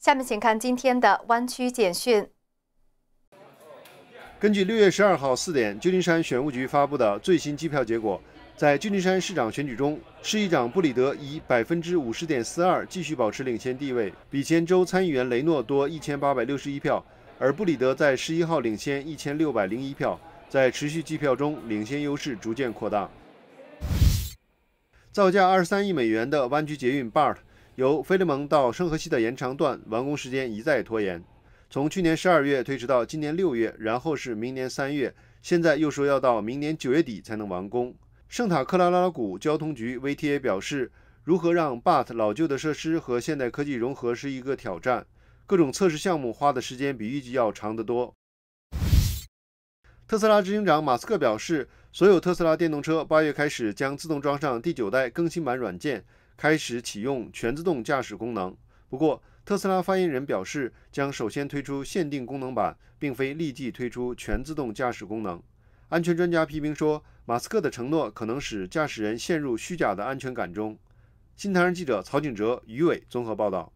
下面请看今天的湾区简讯。根据六月十二号四点，旧金山选务局发布的最新计票结果，在旧金山市长选举中，市议长布里德以百分之五十点四二继续保持领先地位，比前州参议员雷诺多一千八百六十一票，而布里德在十一号领先一千六百零一票，在持续计票中领先优势逐渐扩大。造价二十三亿美元的湾区捷运 BART。由菲利蒙到圣何西的延长段完工时间一再拖延，从去年十二月推迟到今年六月，然后是明年三月，现在又说要到明年九月底才能完工。圣塔克拉拉谷交通局 （VTA） 表示，如何让 Butt 老旧的设施和现代科技融合是一个挑战，各种测试项目花的时间比预计要长得多。特斯拉执行长马斯克表示，所有特斯拉电动车八月开始将自动装上第九代更新版软件。开始启用全自动驾驶功能。不过，特斯拉发言人表示，将首先推出限定功能版，并非立即推出全自动驾驶功能。安全专家批评说，马斯克的承诺可能使驾驶人陷入虚假的安全感中。新唐人记者曹景哲、于伟综合报道。